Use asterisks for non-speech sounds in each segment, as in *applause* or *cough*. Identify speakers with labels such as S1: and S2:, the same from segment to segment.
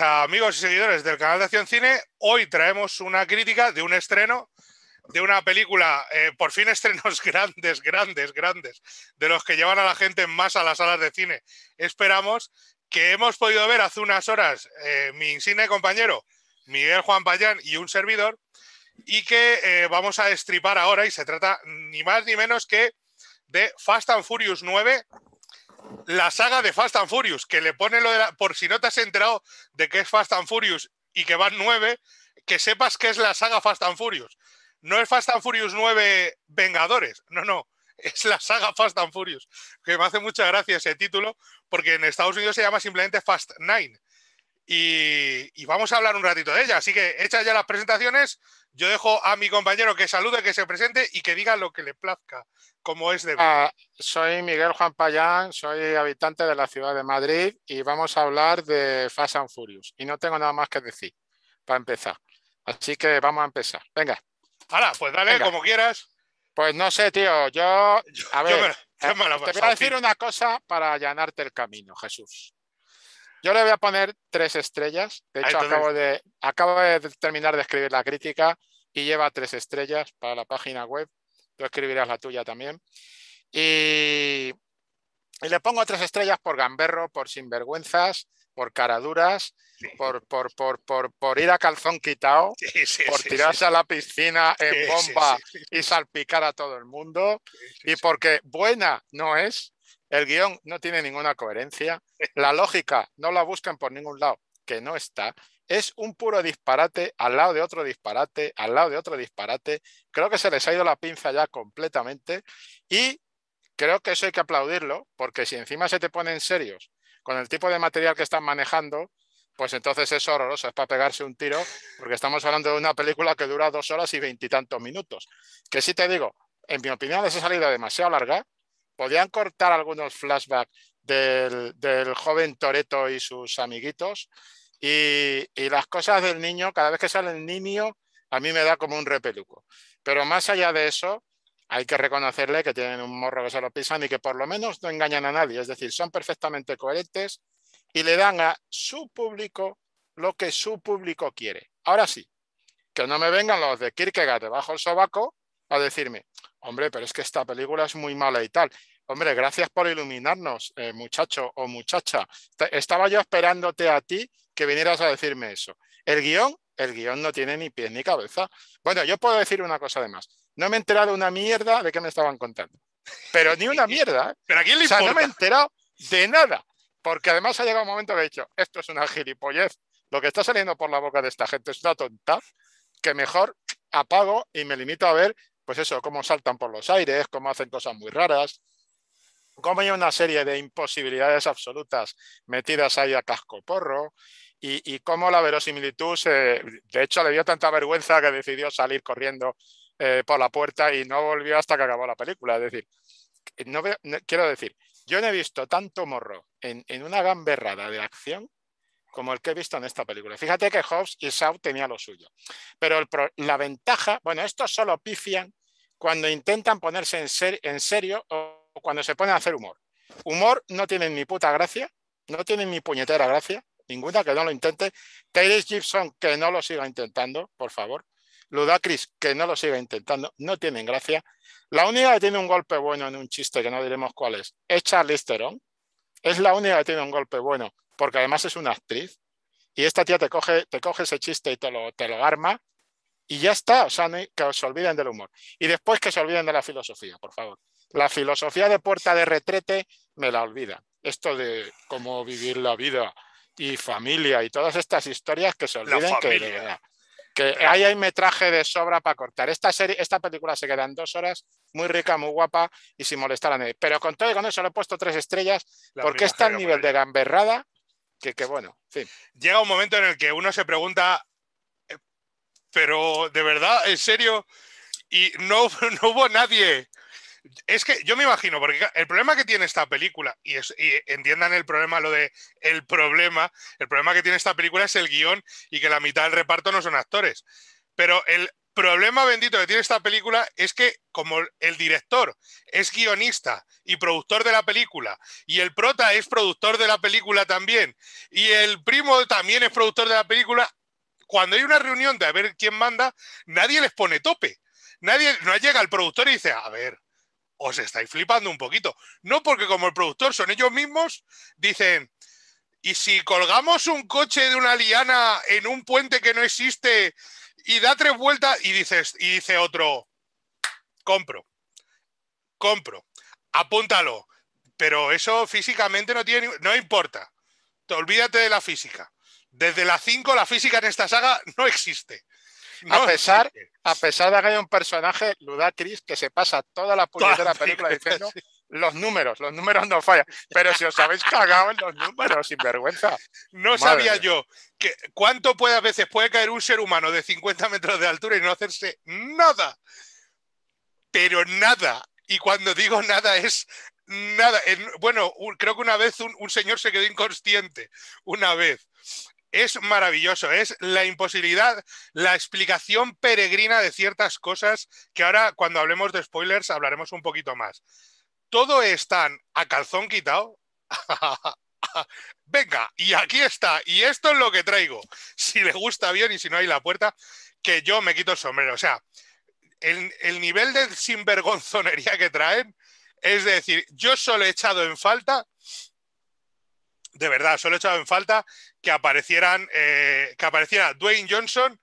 S1: amigos y seguidores del canal de Acción Cine. Hoy traemos una crítica de un estreno, de una película, eh, por fin estrenos *laughs* grandes, grandes, grandes, de los que llevan a la gente más a las salas de cine. Esperamos que hemos podido ver hace unas horas eh, mi insigne compañero, Miguel Juan Payán y un servidor, y que eh, vamos a estripar ahora, y se trata ni más ni menos que de Fast and Furious 9, la saga de Fast and Furious, que le pone lo de la, por si no te has enterado de que es Fast and Furious y que van nueve, que sepas que es la saga Fast and Furious. No es Fast and Furious 9 Vengadores, no, no, es la saga Fast and Furious, que me hace mucha gracia ese título, porque en Estados Unidos se llama simplemente Fast Nine. Y, y vamos a hablar un ratito de ella, así que hechas ya las presentaciones, yo dejo a mi compañero que salude, que se presente y que diga lo que le plazca, como es de verdad.
S2: Ah, soy Miguel Juan Payán, soy habitante de la ciudad de Madrid y vamos a hablar de Fast and Furious. Y no tengo nada más que decir para empezar. Así que vamos a empezar. Venga. Ahora, pues dale, como quieras. Pues no sé, tío. Yo. A ver. Eh, te voy a decir una cosa para allanarte el camino, Jesús. Yo le voy a poner tres estrellas. De hecho, acabo, de, terminar de escribir la crítica y lleva tres estrellas para la página web. Tú escribirás la tuya también. Y, le pongo tres estrellas por gamberro, por sinvergüenzas, por caraduras, por, por, ir a calzón quitado, por tirarse a la piscina en bomba y salpicar a todo el mundo, y porque buena no es, el guión no tiene ninguna coherencia. La lógica no la buscan por ningún lado, que no está. Es un puro disparate al lado de otro disparate, al lado de otro disparate. Creo que se les ha ido la pinza ya completamente y creo que eso hay que aplaudirlo, porque si encima se te ponen serios con el tipo de material que están manejando, pues entonces es horroroso, es para pegarse un tiro, porque estamos hablando de una película que dura dos horas y veintitantos minutos. Que si te digo, en mi opinión esa ha salida demasiado larga, podían cortar algunos flashbacks del, joven Toreto y sus amiguitos. Y, las cosas del niño, cada vez que sale el niño, a mí me da como un repeluco. Pero más allá de eso, hay que reconocerle que tienen un morro que se lo pisan y que por lo menos no engañan a nadie. Es decir, son perfectamente coherentes y le dan a su público lo que su público quiere. Ahora sí, que no me vengan los de Kierkegaard debajo el sobaco a decirme, hombre, pero es que esta película es muy mala y tal. Hombre, gracias por iluminarnos, eh, muchacho o muchacha. Estaba yo esperándote a ti que vinieras a decirme eso. El guión, el guión no tiene ni pies ni cabeza. Bueno, yo puedo decir una cosa además. No me he enterado una mierda de qué me estaban contando. Pero ni una *laughs* mierda. ¿Pero ¿eh? aquí O sea, no me he enterado de nada. Porque además ha llegado un momento que he dicho, esto es una gilipollez. Lo que está saliendo por la boca de esta gente es una tonta que mejor apago y me limito a ver pues eso, cómo saltan por los aires, cómo hacen cosas muy raras, cómo hay una serie de imposibilidades absolutas metidas ahí a casco y, y cómo la verosimilitud, se, de hecho, le dio tanta vergüenza que decidió salir corriendo eh, por la puerta y no volvió hasta que acabó la película. Es decir, no, quiero decir, yo no he visto tanto morro en, una gamberrada de acción como el que he visto en esta película. Fíjate que Hobbes y Shaw tenía lo suyo. Pero la ventaja, bueno, estos solo pifian cuando intentan ponerse en, serio o cuando se ponen a hacer humor. Humor no tienen ni puta gracia, no tienen ni puñetera gracia, ninguna que no lo intente. Taylor Gibson, que no lo siga intentando, por favor. Ludacris, que no lo siga intentando, no tienen gracia. La única que tiene un golpe bueno en un chiste, que no diremos cuál es, es Charlize Theron. Es la única que tiene un golpe bueno, porque además es una actriz. Y esta tía te coge, te coge ese chiste y te lo, te lo arma y ya está, o sea, que os olviden del humor. Y después que se olviden de la filosofía, por favor. La filosofía de puerta de retrete me la olvida. Esto de cómo vivir la vida y familia y todas estas historias que se olviden que hay metraje de sobra para cortar. Esta, serie, esta película se queda en dos horas, muy rica, muy guapa y sin molestar a nadie. Pero con todo y con eso le he puesto tres estrellas porque está al nivel de gamberrada que, que bueno,
S1: Llega un momento en el que uno se pregunta pero de verdad, en serio, y no, *laughs* no hubo nadie. Es que yo me imagino, porque el problema que tiene esta película, y, y, entiendan el problema, lo de el problema, el problema que tiene esta película es el guión y que la mitad del reparto no son actores. Pero el problema bendito que tiene esta película es que como el director es guionista y productor de la película, y el prota es productor de la película también, y el primo también es productor de la película, cuando hay una reunión de a ver quién manda, nadie les pone tope. Nadie, no llega el productor y dice, a ver, os estáis flipando un poquito. No porque como el productor son ellos mismos, dicen, ¿y si colgamos un coche de una liana en un puente que no existe y da tres vueltas y dices, dice otro, compro, compro, apúntalo, pero eso físicamente no tiene, no importa. olvídate de la física. Desde la 5 la física en esta saga no existe.
S2: a, pesar, a pesar de que hay un personaje, Ludacris, que se pasa toda la película diciendo *laughs* los números, los números no fallan. Pero si os habéis cagado en los números, sin vergüenza.
S1: No sabía yo que cuánto puede, a veces puede caer un ser humano de 50 metros de altura y no hacerse nada. Pero nada. Y cuando digo nada es nada. bueno, creo que una vez un señor se quedó inconsciente. Una vez es maravilloso, es la imposibilidad, la explicación peregrina de ciertas cosas que ahora cuando hablemos de spoilers hablaremos un poquito más. Todo está a calzón quitado. *laughs* Venga, y aquí está, y esto es lo que traigo. Si le gusta bien y si no hay la puerta, que yo me quito el sombrero. O sea, el, el nivel de sinvergonzonería que traen es decir, yo solo he echado en falta de verdad, solo he echado en falta que aparecieran, eh, que apareciera Dwayne Johnson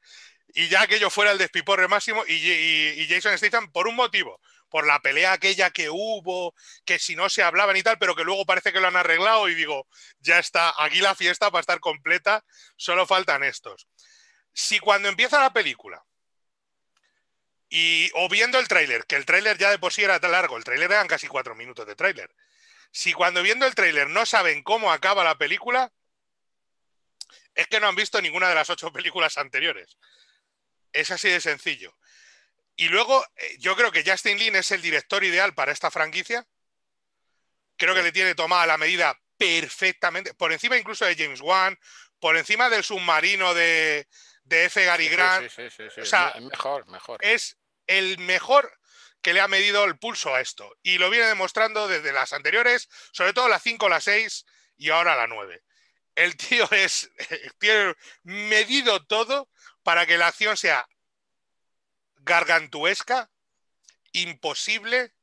S1: y ya que fuera el despiporre máximo y, Jason Statham por un motivo, por la pelea aquella que hubo, que si no se hablaban y tal, pero que luego parece que lo han arreglado y digo, ya está, aquí la fiesta va a estar completa, solo faltan estos. Si cuando empieza la película y o viendo el tráiler, que el tráiler ya de por sí era tan largo, el tráiler eran casi cuatro minutos de tráiler, si cuando viendo el tráiler no saben cómo acaba la película, es que no han visto ninguna de las ocho películas anteriores. Es así de sencillo. Y luego, eh, yo creo que Justin Lin es el director ideal para esta franquicia. Creo que le tiene tomada la medida perfectamente, por encima incluso de James Wan, por encima del submarino de, F. Gary Grant.
S2: Sí, sí, sí, o sea,
S1: mejor, mejor. Es el mejor que le ha medido el pulso a esto. Y lo viene demostrando desde las anteriores, sobre todo las 5, las 6 y ahora la 9. El tío *laughs* es, tiene medido todo para que la acción sea gargantuesca, imposible,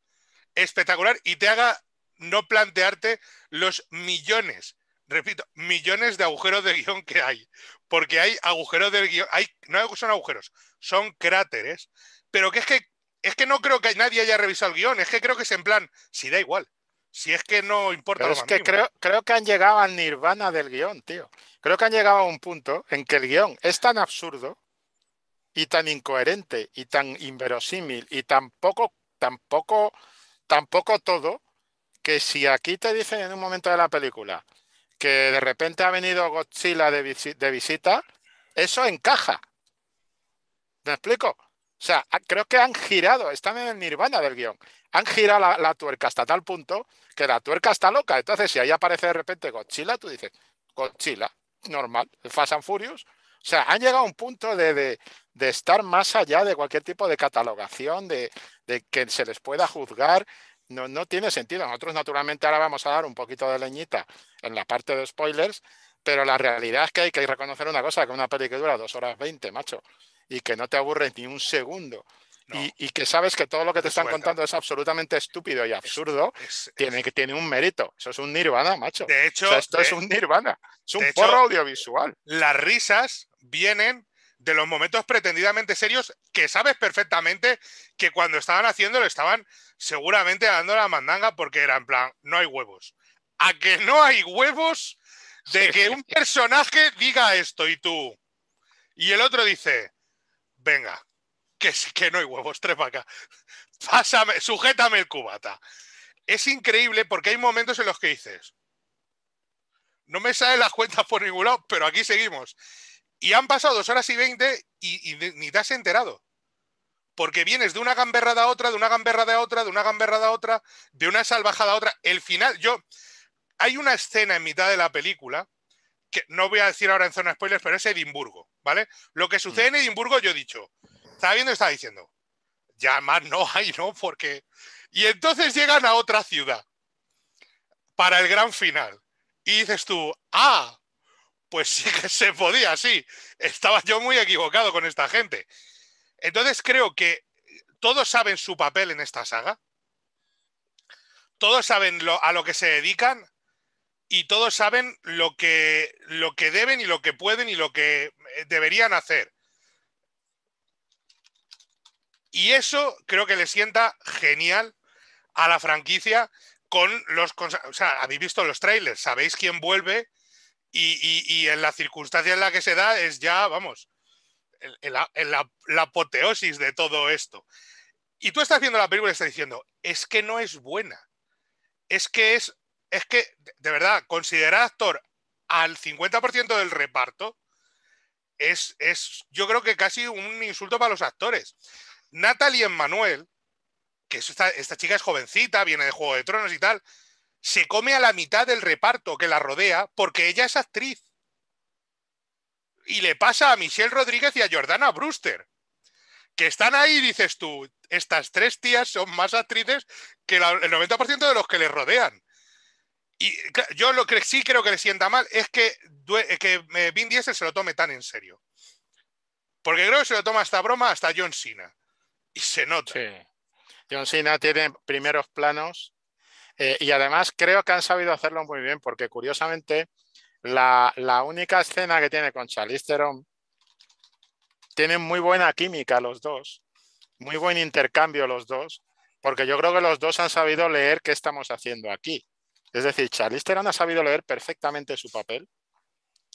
S1: espectacular y te haga no plantearte los millones, repito, millones de agujeros de guión que hay. Porque hay agujeros de guión, hay, no son agujeros, son cráteres, pero que es que es que no creo que nadie haya revisado el guión, es que creo que es en plan, si da igual, si es que no importa. Pero es que creo,
S2: creo que han llegado al nirvana del guión, tío. Creo que han llegado a un punto en que el guión es tan absurdo y tan incoherente y tan inverosímil y tampoco, tampoco, tampoco todo, que si aquí te dicen en un momento de la película que de repente ha venido Godzilla de visita, eso encaja. ¿Me explico? O sea, creo que han girado, están en el nirvana del guión. Han girado la, tuerca hasta tal punto que la tuerca está loca. Entonces, si ahí aparece de repente Godzilla, tú dices, Godzilla, normal, Fast and Furious. O sea, han llegado a un punto de, estar más allá de cualquier tipo de catalogación, de, que se les pueda juzgar. No, no, tiene sentido. Nosotros, naturalmente, ahora vamos a dar un poquito de leñita en la parte de spoilers, pero la realidad es que hay que reconocer una cosa, que una peli que dura dos horas veinte, macho, y que no te aburres ni un segundo. Y, que sabes que todo lo que te están contando es absolutamente estúpido y absurdo, tiene, que tiene un mérito. Eso es un nirvana, macho. De hecho, esto es un nirvana, es un porro audiovisual.
S1: Las risas vienen de los momentos pretendidamente serios que sabes perfectamente que cuando estaban haciéndolo estaban seguramente dando la mandanga porque era en plan, no hay huevos. A que no hay huevos de que un personaje diga esto y tú. Y el otro dice, venga, que, que no hay huevos, tres acá. Pásame, sujétame el cubata. Es increíble porque hay momentos en los que dices, no me salen las cuentas por ningún lado, pero aquí seguimos. Y han pasado dos horas y veinte y, y, ni te has enterado. Porque vienes de una gamberrada a otra, de una gamberrada a otra, de una gamberrada a otra, de una salvajada a otra. El final, yo. Hay una escena en mitad de la película que no voy a decir ahora en zona spoilers, pero es Edimburgo, ¿vale? Lo que sucede en mm. Edimburgo, yo he dicho, estaba viendo, estaba diciendo, ya más no hay, ¿no? Porque. Y entonces llegan a otra ciudad para el gran final. Y dices tú, ah, pues sí que se podía, sí. Estaba yo muy equivocado con esta gente. Entonces creo que todos saben su papel en esta saga. Todos saben a lo que se dedican y todos saben lo que, lo que deben y lo que pueden y lo que eh, deberían hacer. Y eso creo que le sienta genial a la franquicia con los... O sea, habéis visto los trailers, sabéis quién vuelve y, en la circunstancia en la que se da es ya, vamos, la, la apoteosis de todo esto. Y tú estás viendo la película y estás diciendo, es que no es buena. Es que es es que, de verdad, considerar actor al 50% del reparto es, yo creo que casi un insulto para los actores. Natalie Manuel, que esta, chica es jovencita, viene de Juego de Tronos y tal, se come a la mitad del reparto que la rodea porque ella es actriz. Y le pasa a Michelle Rodríguez y a Jordana Brewster, que están ahí, dices tú, estas tres tías son más actrices que el 90% de los que les rodean. Y yo lo que sí creo que le sienta mal es que, eh, que eh, Vin Diesel se lo tome tan en serio. Porque creo que se lo toma hasta
S2: broma hasta John Cena. Y se nota. John Cena tiene primeros planos. Eh, y además creo que han sabido hacerlo muy bien, porque curiosamente la, única escena que tiene con Charlize Theron tienen muy buena química los dos, muy buen intercambio los dos, porque yo creo que los dos han sabido leer qué estamos haciendo aquí. Es decir, Charlize Theron ha sabido leer perfectamente su papel.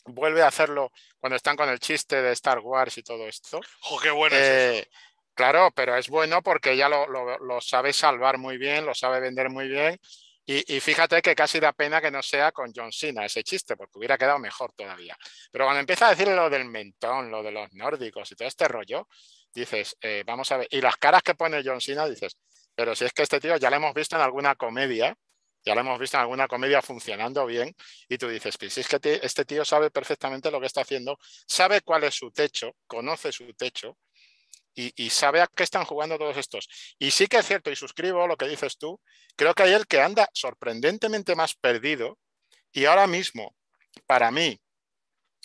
S2: Vuelve a hacerlo cuando están con el chiste de Star Wars y todo esto. ¡Oh, qué bueno! Eh, claro, pero es bueno porque ya lo, sabe salvar muy bien, lo sabe vender muy bien. Y, fíjate que casi da pena que no sea con John Cena ese chiste, porque hubiera quedado mejor todavía. Pero cuando empieza a decir lo del mentón, lo de los nórdicos y todo este rollo, dices, eh, vamos a ver, y las caras que pone John Cena, dices, pero si es que este tío ya lo hemos visto en alguna comedia ya lo hemos visto en alguna comedia funcionando bien, y tú dices, si es que este tío sabe perfectamente lo que está haciendo, sabe cuál es su techo, conoce su techo, y, sabe a qué están jugando todos estos. Y sí que es cierto, y suscribo lo que dices tú, creo que hay el que anda sorprendentemente más perdido, y ahora mismo, para mí,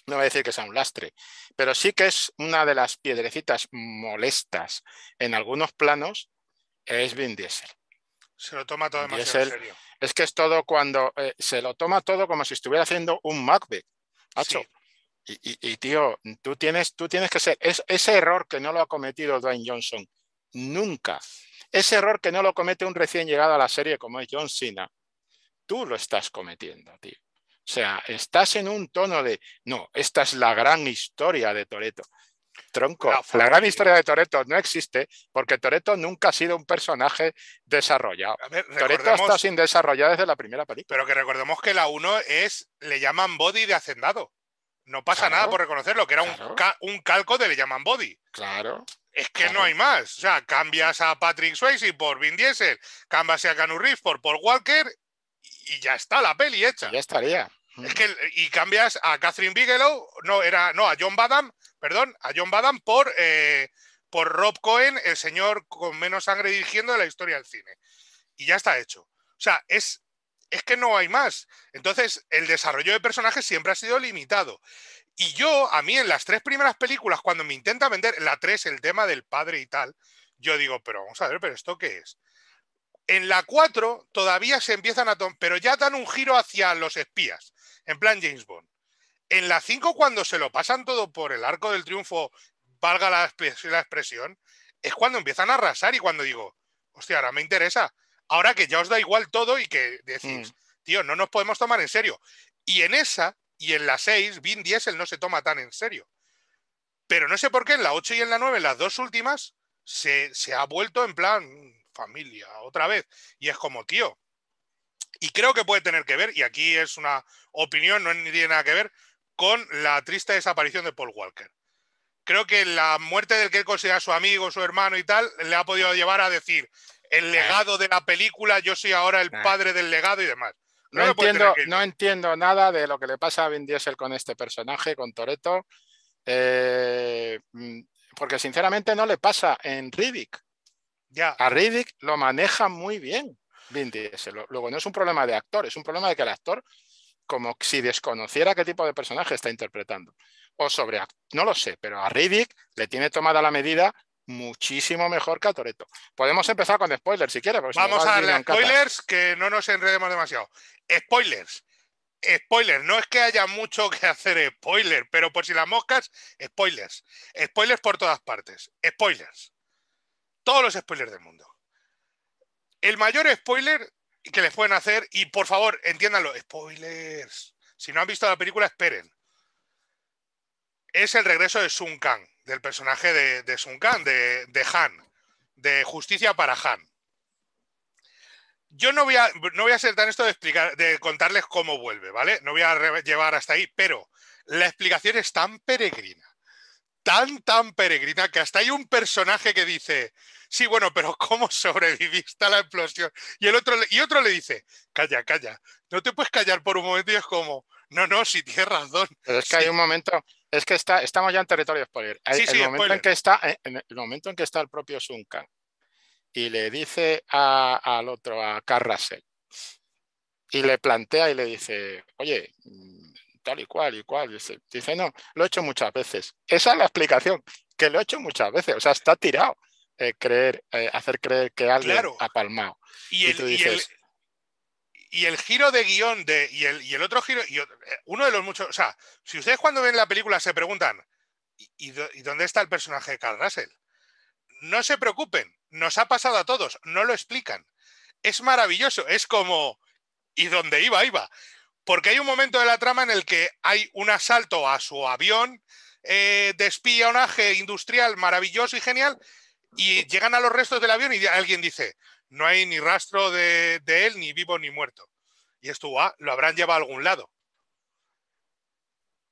S2: no voy a decir que sea un lastre, pero sí que es una de las piedrecitas molestas en algunos planos, es Vin Diesel. Se lo toma todo demasiado en serio. Es que es todo cuando eh, se lo toma todo como si estuviera haciendo un Macbeth. Y, tío, tú tienes, tú tienes que ser. ese error que no lo ha cometido Dwayne Johnson nunca. Ese error que no lo comete un recién llegado a la serie como es John Cena. Tú lo estás cometiendo, tío. O sea, estás en un tono de, no, esta es la gran historia de Toreto. Tronco, ah, la gran historia de Toreto no existe porque Toreto nunca ha sido un personaje desarrollado.
S1: Toreto está sin
S2: desarrollar desde la primera película.
S1: Pero que recordemos que la 1 es, le llaman body de hacendado. No pasa nada por reconocerlo, que era un, un, calco de le llaman body. Claro. Es que no hay más. O sea, cambias a Patrick Swayze por Vin Diesel, cambias a Canu Reeves por Paul Walker y ya está la peli hecha. Ya estaría. y cambias a Catherine Bigelow, no, era, no, a John Badham perdón, a John Badham por, eh, por Rob Cohen, el señor con menos sangre dirigiendo de la historia del cine. Y ya está hecho. O sea, es, es que no hay más. Entonces, el desarrollo de personajes siempre ha sido limitado. Y yo, a mí, en las tres primeras películas, cuando me intenta vender, la tres, el tema del padre y tal, yo digo, pero vamos a ver, pero ¿esto qué es? En la cuatro todavía se empiezan a... Pero ya dan un giro hacia los espías, en plan James Bond. En la 5, cuando se lo pasan todo por el arco del triunfo, valga la, expresión, es cuando empiezan a arrasar y cuando digo, hostia, ahora me interesa. Ahora que ya os da igual todo y que decís, mm. tío, no nos podemos tomar en serio. Y en esa y en la 6, Vin Diesel no se toma tan en serio. Pero no sé por qué en la 8 y en la 9, las dos últimas, se, se ha vuelto en plan familia otra vez. Y es como, tío, y creo que puede tener que ver, y aquí es una opinión, no tiene nada que ver, con la triste desaparición de Paul Walker. Creo que la muerte del que él considera su amigo, su hermano y tal, le ha podido llevar a decir el eh. legado de la película, yo soy ahora el eh. padre del legado y demás.
S2: No, entiendo, nada de lo que le pasa a Vin Diesel con este personaje, con Toreto, eh, mm, porque sinceramente no le pasa en Riddick. Ya. A Riddick lo maneja muy bien Vin Diesel. Luego no es un problema de actor, es un problema de que el actor como si desconociera qué tipo de personaje está interpretando. O sobre, no lo sé, pero a Riddick le tiene tomada la medida muchísimo mejor que a Toreto. Podemos empezar con spoilers si quieres. Vamos a darle spoilers,
S1: que no nos enredemos demasiado. Spoilers. Spoilers, no es que haya mucho que hacer spoiler, pero por si las moscas, spoilers. Spoilers por todas partes. Spoilers. Todos los spoilers del mundo. El mayor spoiler que les pueden hacer. Y por favor, entiéndanlo, spoilers. Si no han visto la película, esperen. Es el regreso de Sun Kang, del personaje de, Sun Kang, de, Han, de Justicia para Han. Yo no voy a, no voy a ser tan esto de explicar, de contarles cómo vuelve, ¿vale? No voy a llevar hasta ahí, pero la explicación es tan peregrina, tan, tan peregrina, que hasta hay un personaje que dice, sí, bueno, pero *laughs* ¿cómo sobreviviste a la explosión? Y, el otro, y otro le dice, calla, calla, no te puedes callar por un momento y es como, no, no, si tienes razón.
S2: es que hay un momento, es que está, estamos ya en territorio spoiler. sí, sí, el, momento En que está, eh, el momento en que está el propio Sunka, y le dice al otro, a Carrasel, y le plantea y le dice, oye, mm, tal y cual y cual. Dice, dice, no, lo he hecho muchas veces. Esa es la explicación, que lo he hecho muchas veces, o sea, está tirado. Eh, creer, eh, hacer creer que alguien ha palmado. Y, el,
S1: y, el, giro de guión de, y, el, y el otro giro, y eh, uno de los muchos, o sea, si ustedes cuando ven la película se preguntan, ¿y, dónde está el personaje de Carl Russell? No se preocupen, nos ha pasado a todos, no lo explican. Es maravilloso, es como, ¿y dónde iba? Iba. Porque hay un momento de la trama en el que hay un asalto a su avión de espionaje industrial maravilloso y genial, y llegan a los restos del avión y alguien dice, no hay ni rastro de, él, ni vivo ni muerto. Y esto, ah, lo habrán llevado a algún lado.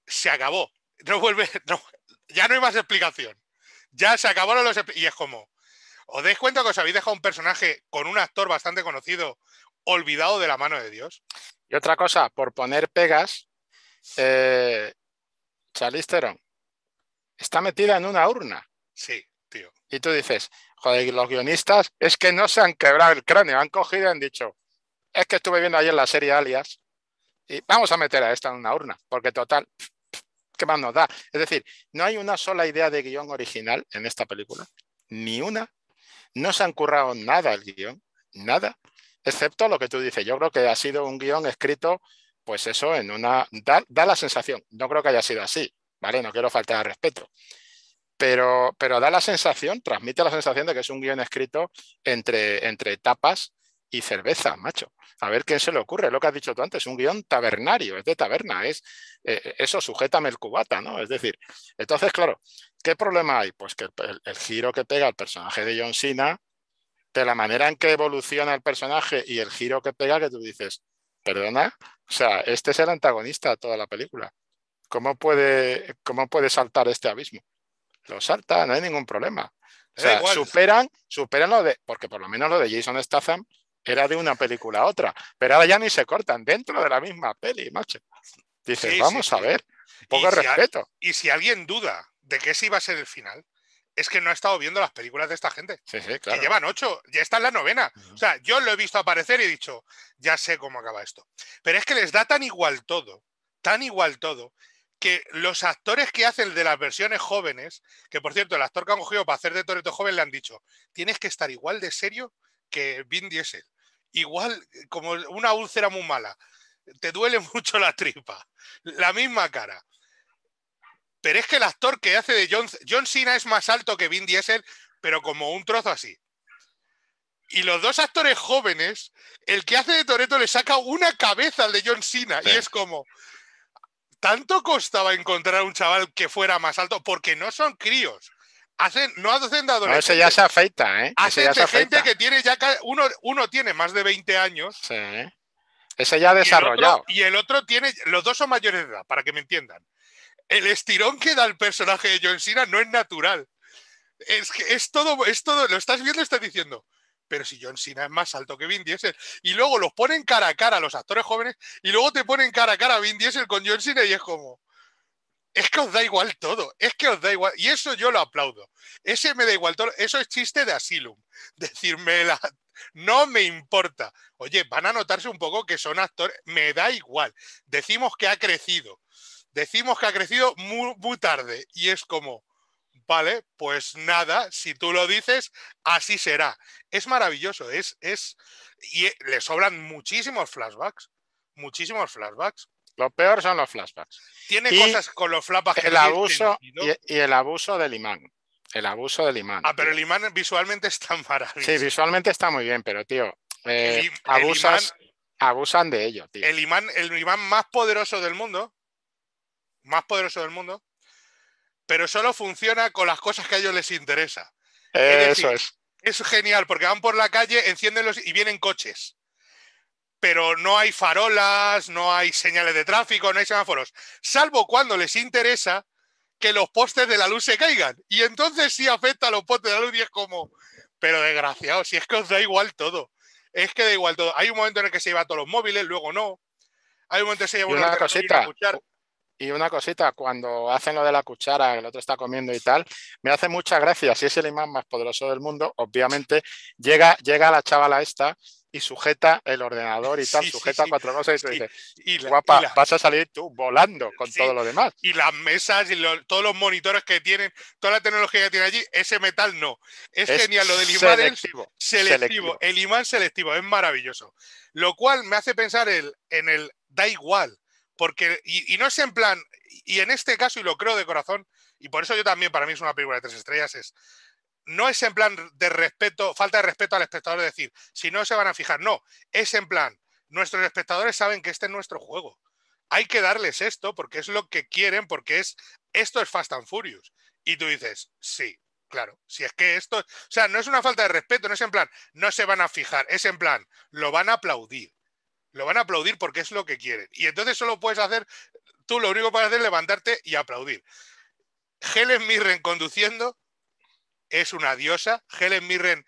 S1: Se acabó. No vuelve, *laughs* ya no hay más explicación. Ya se acabaron los... Y es como, ¿os dais cuenta que os habéis dejado un personaje con un actor bastante conocido olvidado de la mano de Dios?
S2: Y otra cosa, por poner pegas, eh, está metida en una urna. Sí. Y tú dices, joder, los guionistas es que no se han quebrado el cráneo, han cogido y han dicho, es que estuve viendo ayer la serie Alias y vamos a meter a esta en una urna, porque total, ¿qué más nos da? Es decir, no hay una sola idea de guión original en esta película, ni una. No se han currado nada el guión, nada, excepto lo que tú dices. Yo creo que ha sido un guión escrito, pues eso, en una. Da, da la sensación, no creo que haya sido así, ¿vale? No quiero faltar al respeto, pero, da la sensación, transmite la sensación de que es un guión escrito entre, entre tapas y cerveza, macho. A ver qué se le ocurre, lo que has dicho tú antes, un guión tabernario, es de taberna, es eh, eso, sujétame el cubata, ¿no? Es decir, entonces, claro, ¿qué problema hay? Pues que el, giro que pega el personaje de John Cena, de la manera en que evoluciona el personaje y el giro que pega, que tú dices, perdona, o sea, este es el antagonista de toda la película. puede, cómo puede saltar este abismo? lo salta, no hay ningún problema. O sea, superan, superan lo de, porque por lo menos lo de Jason Statham era de una película a otra, pero ahora ya ni se cortan dentro de la misma peli, macho. Dices, vamos a ver, poco respeto.
S1: y si alguien duda de que ese iba a ser el final, es que no ha estado viendo las películas de esta gente.
S2: Sí, Que llevan
S1: ocho, ya está en la novena. O sea, yo lo he visto aparecer y he dicho, ya sé cómo acaba esto. Pero es que les da tan igual todo, tan igual todo, que los actores que hacen de las versiones jóvenes, que por cierto, el actor que han cogido para hacer de Toreto joven le han dicho, tienes que estar igual de serio que Vin Diesel. Igual, eh, como una úlcera muy mala. Te duele *laughs* mucho la tripa. La misma cara. Pero es que el actor que hace de John, John Cena es más alto que Vin Diesel, pero como un trozo así. Y los dos actores jóvenes, el que hace de Toreto le saca una cabeza al de John Cena. Y es como, tanto costaba encontrar un chaval que fuera más alto, porque no son críos. Hacen, no hacen dado. No, ese ya se
S2: afeita, ¿eh? Hace gente
S1: que tiene ya. Uno, uno tiene más de 20 años. Sí.
S2: Ese ya ha desarrollado.
S1: Y el, otro, tiene. Los dos son mayores de edad, para que me entiendan. El estirón que da el personaje de John Cena no es natural. Es que es todo, es todo. Lo estás viendo, estás diciendo pero si John Cena es más alto que Vin Diesel. Y luego los ponen cara a cara los actores jóvenes y luego te ponen cara a cara a Vin Diesel con John Cena y es como... Es que os da igual todo, es que os da igual, y eso yo lo aplaudo. Ese me da igual todo, eso es chiste de Asylum. *laughs* Decirme la, no me importa. Oye, van a notarse un poco que son actores, me da igual. Decimos que ha crecido, decimos que ha crecido muy tarde y es como, Vale, pues nada, si tú lo dices, así será. Es maravilloso, es, es, y le sobran muchísimos flashbacks, muchísimos flashbacks.
S2: Lo peor son los flashbacks.
S1: Tiene cosas con los flashbacks. El abuso y,
S2: y, el abuso del imán. El abuso del imán. Ah, pero el
S1: imán visualmente está *laughs* maravilloso. Sí,
S2: visualmente está muy bien, pero tío, eh, abusan de ello, tío.
S1: El imán, el imán más poderoso del mundo, más poderoso del mundo, pero solo funciona con las cosas que a ellos les interesa.
S2: es eso es.
S1: Es genial, porque van por la calle, encienden los y vienen coches. Pero no hay farolas, no hay señales de tráfico, no hay semáforos. Salvo cuando les interesa que los postes de la luz se caigan. Y entonces sí afecta a los postes de la luz y es como, pero desgraciado, si es que os da igual todo. Es que da igual todo. Hay un momento en el que se llevan todos los móviles, luego no. Hay un momento en el que se lleva una cosita. Escuchar.
S2: Y una cosita, cuando hacen lo de la cuchara, el otro está comiendo y tal, me hace mucha gracia. Si es el imán más poderoso del mundo, obviamente llega, llega la chavala esta y sujeta el ordenador y tal, sujeta cuatro cosas y te dice, guapa, vas a salir tú volando con todo lo demás.
S1: Y las mesas y todos los monitores que tienen, toda la tecnología que tiene allí, ese metal no. Es, genial, lo del imán selectivo, el imán selectivo, es maravilloso. Lo cual me hace pensar en el da igual porque, y, no es en plan, y en este caso, y lo creo de corazón, y por eso yo también, para mí es una película de tres estrellas, es, no es en plan de respeto, falta de respeto al espectador, de decir, si no se van a fijar, no, es en plan, nuestros espectadores saben que este es nuestro juego. Hay que darles esto porque es lo que quieren, porque es esto es Fast and Furious. Y tú dices, sí, claro, si es que esto, o sea, no es una falta de respeto, no es en plan, no se van a fijar, es en plan, lo van a aplaudir. Lo van a aplaudir porque es lo que quieren. Y entonces solo puedes hacer, tú lo único que puedes hacer es levantarte y aplaudir. Helen Mirren conduciendo es una diosa. Helen Mirren,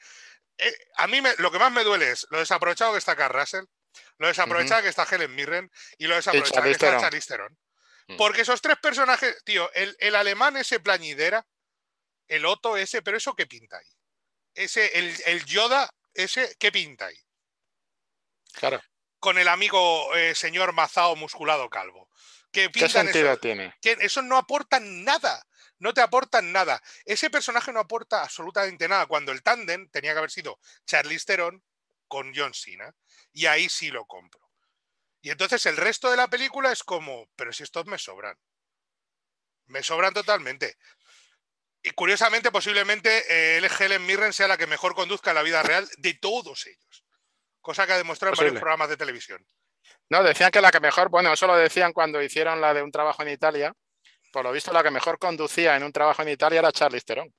S1: eh, a mí lo que más me duele es lo desaprovechado que está Carl lo desaprovechado que está Helen Mirren y lo desaprovechado que está Charisteron mm. Porque esos tres personajes, tío, el, alemán ese plañidera, el Otto ese, pero eso qué pinta ahí. Ese, el, el Yoda ese, ¿qué pinta ahí? Claro con el amigo eh, señor Mazao Musculado Calvo. Que ¿Qué sentido tiene? Que no aporta nada. No te aportan nada. Ese personaje no aporta absolutamente nada. Cuando el tándem tenía que haber sido Charlize Theron con John Cena. Y ahí sí lo compro. Y entonces el resto de la película es como, pero si estos me sobran. Me sobran totalmente. Y curiosamente, posiblemente, el eh, Helen Mirren sea la que mejor conduzca la vida real de todos ellos cosa que ha demostrado en varios programas de televisión.
S2: No, decían que la que mejor, bueno, eso lo decían cuando hicieron la de un trabajo en Italia. Por lo visto, la que mejor conducía en un trabajo en Italia era Charlize Theron,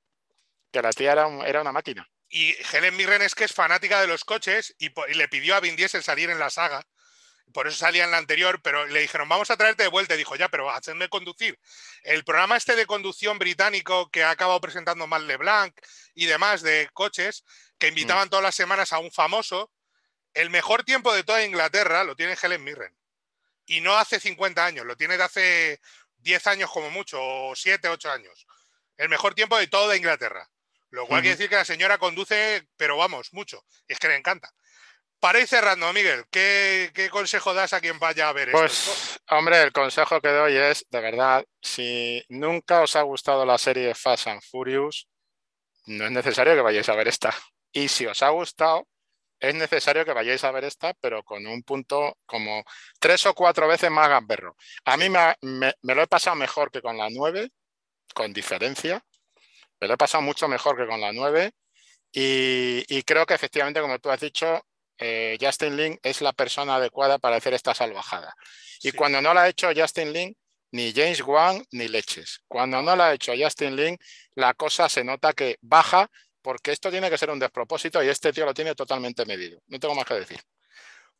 S2: que la tía era, una máquina.
S1: Y Helen Mirren es que es fanática de los coches y, le pidió a Vin Diesel salir en la saga por eso salía en la anterior, pero le dijeron, vamos a traerte de vuelta. Y dijo, ya, pero hacedme conducir. El programa este de conducción británico que ha acabado presentando Mal LeBlanc y demás de coches, que invitaban mm. todas las semanas a un famoso, el mejor tiempo de toda Inglaterra lo tiene Helen Mirren. Y no hace 50 años, lo tiene de hace 10 años como mucho, o 7, 8 años. El mejor tiempo de toda Inglaterra. Lo cual quiere decir que la señora conduce, pero vamos, mucho. Y es que le encanta. Para cerrando, Miguel, ¿qué, consejo das a quien vaya a ver esto? Pues,
S2: hombre, el consejo que doy es, de verdad, si nunca os ha gustado la serie Fast and Furious, no es necesario que vayáis a ver esta. Y si os ha gustado, es necesario que vayáis a ver esta, pero con un punto como tres o cuatro veces más gamberro. A mí me, lo he pasado mejor que con la 9, con diferencia. Me lo he pasado mucho mejor que con la 9. Y, creo que efectivamente, como tú has dicho, eh, Justin Lin es la persona adecuada para hacer esta salvajada. Y cuando no la ha hecho Justin Lin, ni James Wan, ni Leches. Cuando no la ha hecho Justin Lin, la cosa se nota que baja porque esto tiene que ser un despropósito y este tío lo tiene totalmente medido. No tengo más que decir.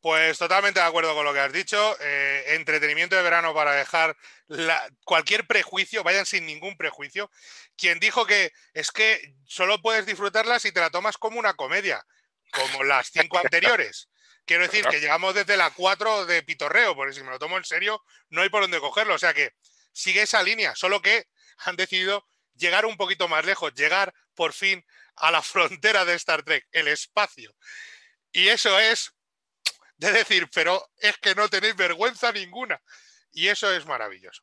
S1: Pues totalmente de acuerdo con lo que has dicho. Eh, entretenimiento de verano para dejar la, cualquier prejuicio, vayan sin ningún prejuicio. Quien dijo que es que solo puedes disfrutarla si te la tomas como una comedia, como las cinco *laughs* anteriores. Quiero decir que llegamos desde la 4 de pitorreo, porque si me lo tomo en serio, no hay por dónde cogerlo. O sea que sigue esa línea, solo que han decidido llegar un poquito más lejos, llegar por fin a la frontera de Star Trek, el espacio. Y eso es de decir, pero es que no tenéis vergüenza ninguna. Y eso es maravilloso,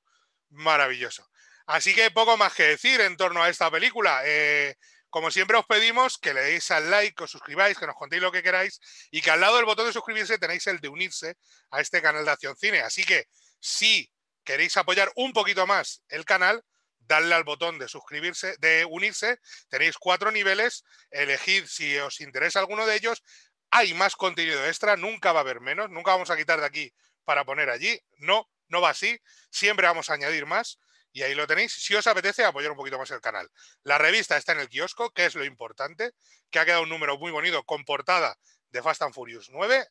S1: maravilloso. Así que poco más que decir en torno a esta película. Eh, como siempre os pedimos que le deis al like, que os suscribáis, que nos contéis lo que queráis y que al lado del botón de suscribirse tenéis el de unirse a este canal de Acción Cine. Así que si queréis apoyar un poquito más el canal, darle al botón de suscribirse, de unirse. Tenéis cuatro niveles, elegid si os interesa alguno de ellos. Hay más contenido extra, nunca va a haber menos, nunca vamos a quitar de aquí para poner allí. No, no va así, siempre vamos a añadir más y ahí lo tenéis. Si os apetece, apoyar un poquito más el canal. La revista está en el kiosco, que es lo importante, que ha quedado un número muy bonito con portada de Fast and Furious 9.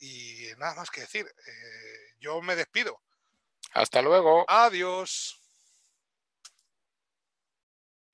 S1: Y nada más que decir, eh, yo me despido. Hasta luego. Adiós.